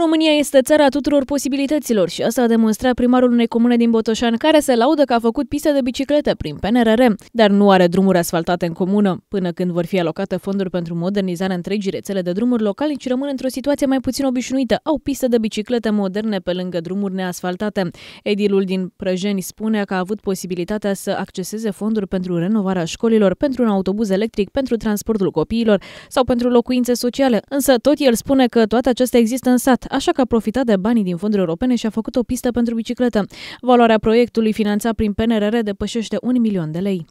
România este țara tuturor posibilităților și asta a demonstrat primarul unei comune din Botoșan care se laudă că a făcut piste de biciclete prin PNRR, dar nu are drumuri asfaltate în comună. Până când vor fi alocate fonduri pentru modernizarea întregii rețele de drumuri localnici, rămân într-o situație mai puțin obișnuită. Au piste de biciclete moderne pe lângă drumuri neasfaltate. Edilul din Prăjeni spune că a avut posibilitatea să acceseze fonduri pentru renovarea școlilor, pentru un autobuz electric, pentru transportul copiilor sau pentru locuințe sociale, însă tot el spune că toate acestea există în sat așa că a profitat de banii din fonduri europene și a făcut o pistă pentru bicicletă. Valoarea proiectului finanțat prin PNRR depășește un milion de lei.